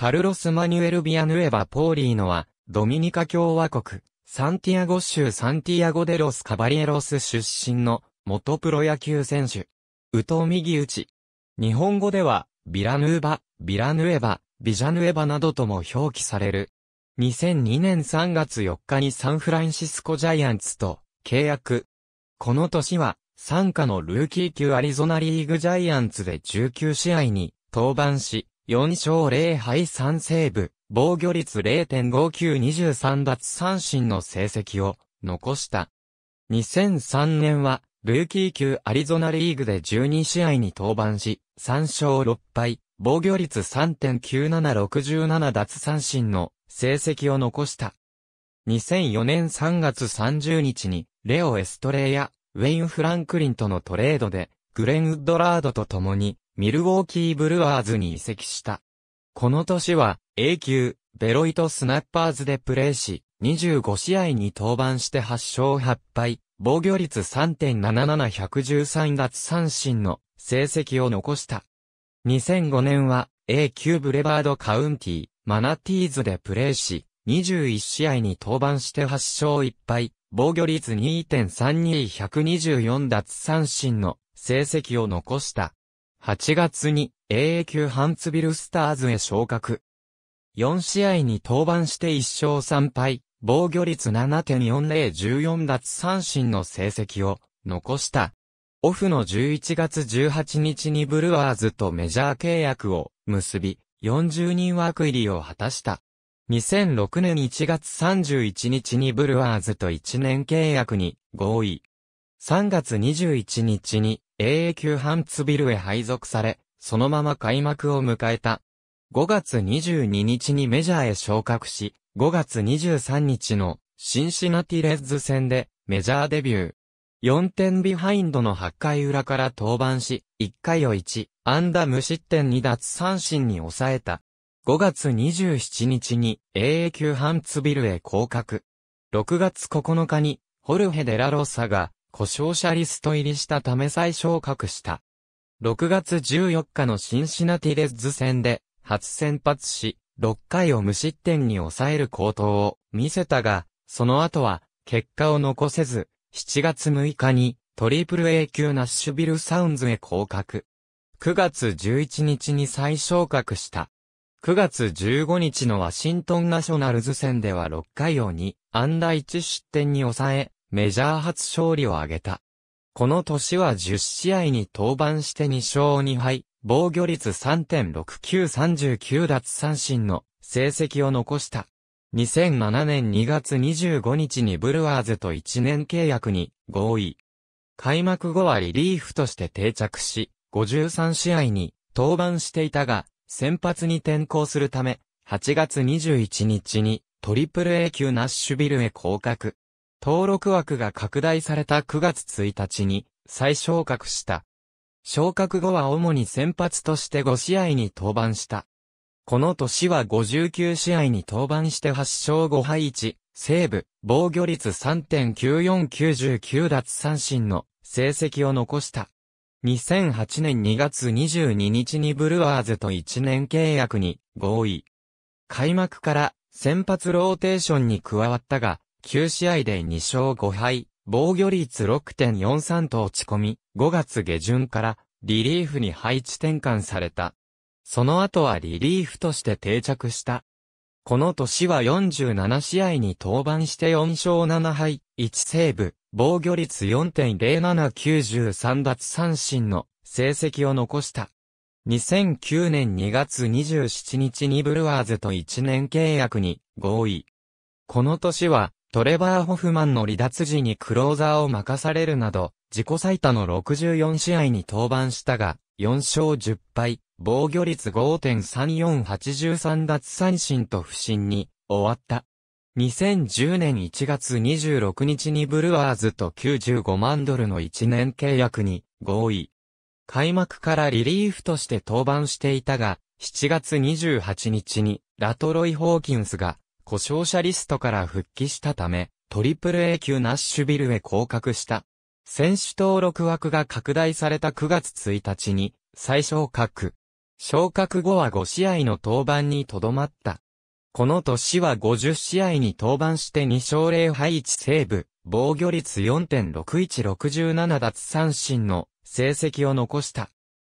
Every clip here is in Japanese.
カルロス・マニュエル・ビアヌエバ・ポーリーノは、ドミニカ共和国、サンティアゴ州サンティアゴデロス・カバリエロス出身の、元プロ野球選手。宇ギ右打日本語では、ビラヌーバ、ビラヌエバ、ビジャヌエバなどとも表記される。2002年3月4日にサンフランシスコジャイアンツと契約。この年は、参加のルーキー級アリゾナリーグジャイアンツで19試合に登板し、4勝0敗3セーブ、防御率0.5923奪三振の成績を残した。2003年は、ルーキー級アリゾナリーグで12試合に登板し、3勝6敗、防御率3.9767奪三振の成績を残した。2004年3月30日に、レオ・エストレイや、ウェイン・フランクリンとのトレードで、グレン・ウッドラードと共に、ミルウォーキーブルワーズに移籍した。この年は、A 級、ベロイトスナッパーズでプレーし、25試合に登板して8勝8敗、防御率3.77113奪三振の成績を残した。2005年は A 級ブレバードカウンティマナティーズでプレーし、21試合に登板して8勝1敗、防御率2.32124奪三振の成績を残した。8月に AA 級ハンツビルスターズへ昇格。4試合に登板して1勝3敗、防御率7.4014奪三振の成績を残した。オフの11月18日にブルワーズとメジャー契約を結び、40人枠入りを果たした。2006年1月31日にブルワーズと1年契約に合意。3月21日に AA 級ハンツビルへ配属され、そのまま開幕を迎えた。5月22日にメジャーへ昇格し、5月23日のシンシナティレッズ戦でメジャーデビュー。4点ビハインドの8回裏から登板し、1回を1、安打無失点2奪三振に抑えた。5月27日に AA 級ハンツビルへ降格。6月9日にホルヘ・デラロサが故障者リスト入りしたため再昇格した。6月14日のシンシナティレッズ戦で、初先発し、6回を無失点に抑える好投を見せたが、その後は、結果を残せず、7月6日に、トリプル A 級ナッシュビルサウンズへ降格。9月11日に再昇格した。9月15日のワシントンナショナルズ戦では6回を2、安打1失点に抑え、メジャー初勝利を挙げた。この年は10試合に登板して2勝2敗、防御率3.6939奪三振の成績を残した。2007年2月25日にブルワーズと1年契約に合意。開幕後はリリーフとして定着し、53試合に登板していたが、先発に転向するため、8月21日にトリプル A 級ナッシュビルへ降格。登録枠が拡大された9月1日に再昇格した。昇格後は主に先発として5試合に登板した。この年は59試合に登板して8勝5敗1、西部、防御率3.9499奪三振の成績を残した。2008年2月22日にブルワーズと1年契約に合意。開幕から先発ローテーションに加わったが、9試合で2勝5敗、防御率6.43と落ち込み、5月下旬からリリーフに配置転換された。その後はリリーフとして定着した。この年は47試合に登板して4勝7敗、1セーブ、防御率4.0793奪三振の成績を残した。2009年2月27日にブルワーズと1年契約に合意。この年はトレバー・ホフマンの離脱時にクローザーを任されるなど、自己最多の64試合に登板したが、4勝10敗、防御率5.3483奪三振と不振に終わった。2010年1月26日にブルワーズと95万ドルの1年契約に合意。開幕からリリーフとして登板していたが、7月28日にラトロイ・ホーキンスが故障者リストから復帰したため、トリプル A 級ナッシュビルへ降格した。選手登録枠が拡大された9月1日に、最小格。昇格後は5試合の登板にとどまった。この年は50試合に登板して2勝0敗1セーブ、防御率4.6167奪三振の成績を残した。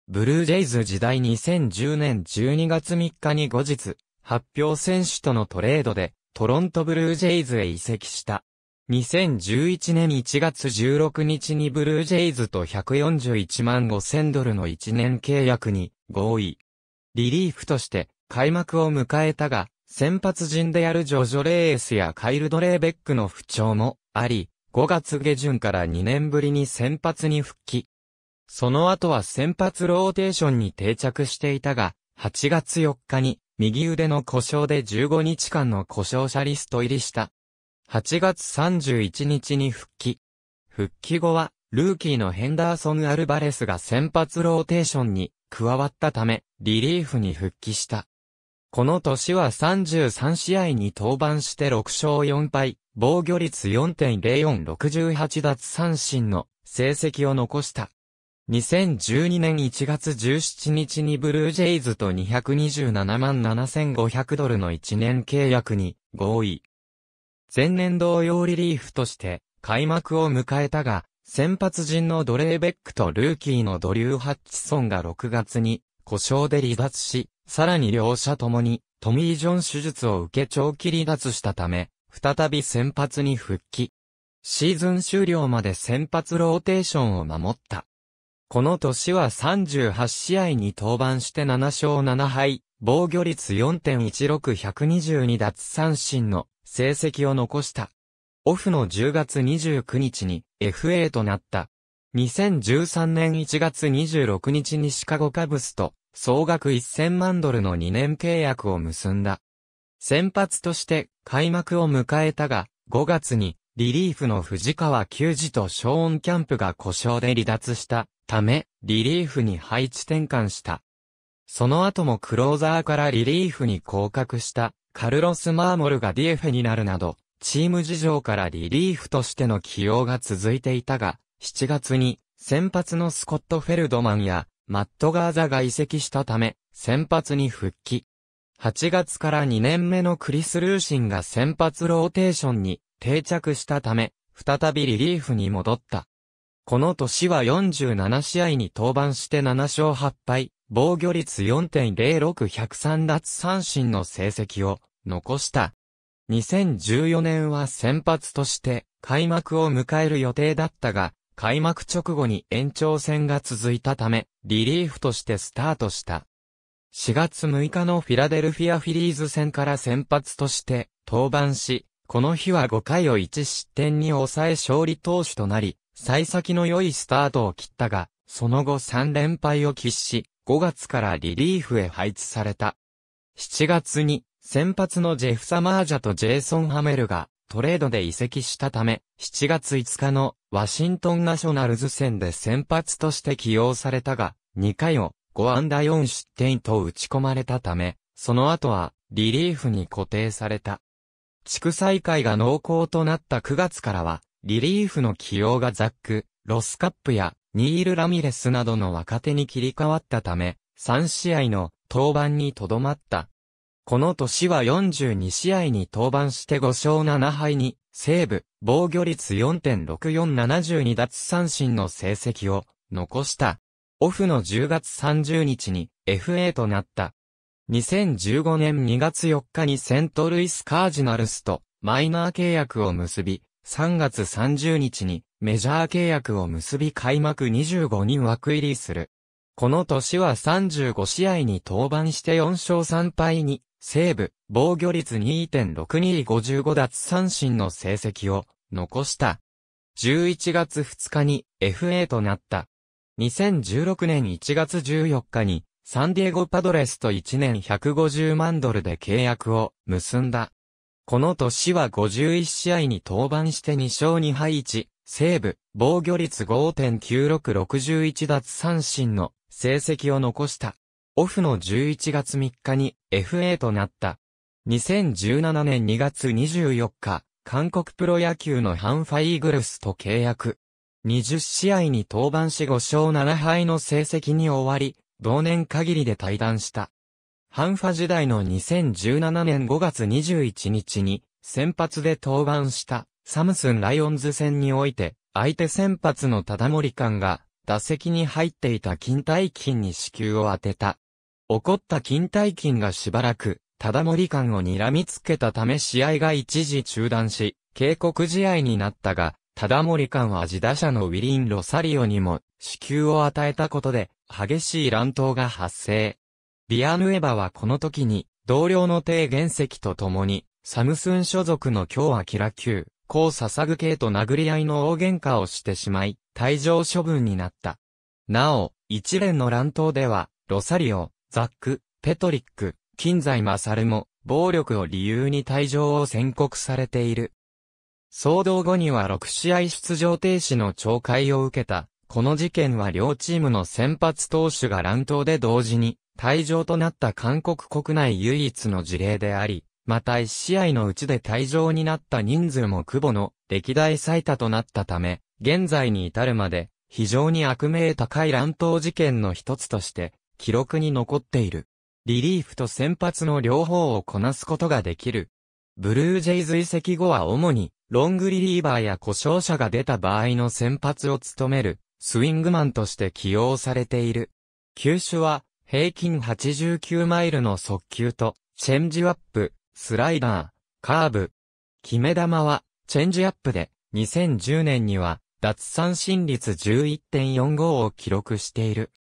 ブルージェイズ時代2010年12月3日に後日、発表選手とのトレードで、トロントブルージェイズへ移籍した。2011年1月16日にブルージェイズと141万5000ドルの1年契約に合意。リリーフとして開幕を迎えたが、先発陣であるジョジョレースやカイルド・レーベックの不調もあり、5月下旬から2年ぶりに先発に復帰。その後は先発ローテーションに定着していたが、8月4日に右腕の故障で15日間の故障者リスト入りした。8月31日に復帰。復帰後は、ルーキーのヘンダーソン・アルバレスが先発ローテーションに加わったため、リリーフに復帰した。この年は33試合に登板して6勝4敗、防御率4.0468奪三振の成績を残した。2012年1月17日にブルージェイズと227万7500ドルの1年契約に合意。前年同様リリーフとして開幕を迎えたが、先発陣のドレーベックとルーキーのドリュー・ハッチソンが6月に故障で離脱し、さらに両者ともにトミー・ジョン手術を受け長期離脱したため、再び先発に復帰。シーズン終了まで先発ローテーションを守った。この年は38試合に登板して7勝7敗、防御率4.16122奪三振の成績を残した。オフの10月29日に FA となった。2013年1月26日にシカゴカブスと総額1000万ドルの2年契約を結んだ。先発として開幕を迎えたが、5月にリリーフの藤川球児とショーン・キャンプが故障で離脱した。ため、リリーフに配置転換した。その後もクローザーからリリーフに降格したカルロス・マーモルがディエフェになるなど、チーム事情からリリーフとしての起用が続いていたが、7月に先発のスコット・フェルドマンやマット・ガーザが移籍したため、先発に復帰。8月から2年目のクリス・ルーシンが先発ローテーションに定着したため、再びリリーフに戻った。この年は47試合に登板して7勝8敗、防御率4.06103奪三振の成績を残した。2014年は先発として開幕を迎える予定だったが、開幕直後に延長戦が続いたため、リリーフとしてスタートした。4月6日のフィラデルフィアフィリーズ戦から先発として登板し、この日は5回を1失点に抑え勝利投手となり、幸先の良いスタートを切ったが、その後3連敗を喫し、5月からリリーフへ配置された。7月に、先発のジェフ・サマージャとジェイソン・ハメルが、トレードで移籍したため、7月5日のワシントンナショナルズ戦で先発として起用されたが、2回を5安打4失点と打ち込まれたため、その後はリリーフに固定された。地区再開が濃厚となった9月からは、リリーフの起用がザック、ロスカップやニール・ラミレスなどの若手に切り替わったため、3試合の登板にとどまった。この年は42試合に登板して5勝7敗に、西部、防御率4.6472奪三振の成績を残した。オフの10月30日に FA となった。2015年2月4日にセントルイスカージナルスとマイナー契約を結び、3月30日にメジャー契約を結び開幕25人枠入りする。この年は35試合に登板して4勝3敗に、西部、防御率2.6255奪三振の成績を残した。11月2日に FA となった。2016年1月14日にサンディエゴパドレスと1年150万ドルで契約を結んだ。この年は51試合に登板して2勝2敗1、セーブ、防御率5.9661奪三振の成績を残した。オフの11月3日に FA となった。2017年2月24日、韓国プロ野球のハンファイーグルスと契約。20試合に登板し5勝7敗の成績に終わり、同年限りで退団した。ハンファ時代の2017年5月21日に先発で登板したサムスンライオンズ戦において相手先発のただ森官が打席に入っていた金体金に支給を当てた。怒った金体金がしばらくただ森間を睨みつけたため試合が一時中断し警告試合になったがただ森間は自打者のウィリン・ロサリオにも支給を与えたことで激しい乱闘が発生。ビアヌエバはこの時に、同僚の低原石と共に、サムスン所属の京アキラ級、高笹具系と殴り合いの大喧嘩をしてしまい、退場処分になった。なお、一連の乱闘では、ロサリオ、ザック、ペトリック、金在マサルも、暴力を理由に退場を宣告されている。騒動後には6試合出場停止の懲戒を受けた。この事件は両チームの先発投手が乱闘で同時に退場となった韓国国内唯一の事例であり、また一試合のうちで退場になった人数も久保の歴代最多となったため、現在に至るまで非常に悪名高い乱闘事件の一つとして記録に残っている。リリーフと先発の両方をこなすことができる。ブルージェイズ遺跡後は主にロングリリーバーや故障者が出た場合の先発を務めるスイングマンとして起用されている。球種は平均89マイルの速球と、チェンジアップ、スライダー、カーブ。決め球は、チェンジアップで、2010年には、脱三振率11.45を記録している。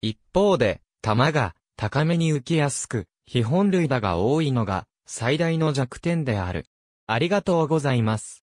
一方で、球が高めに浮きやすく、非本類打が多いのが最大の弱点である。ありがとうございます。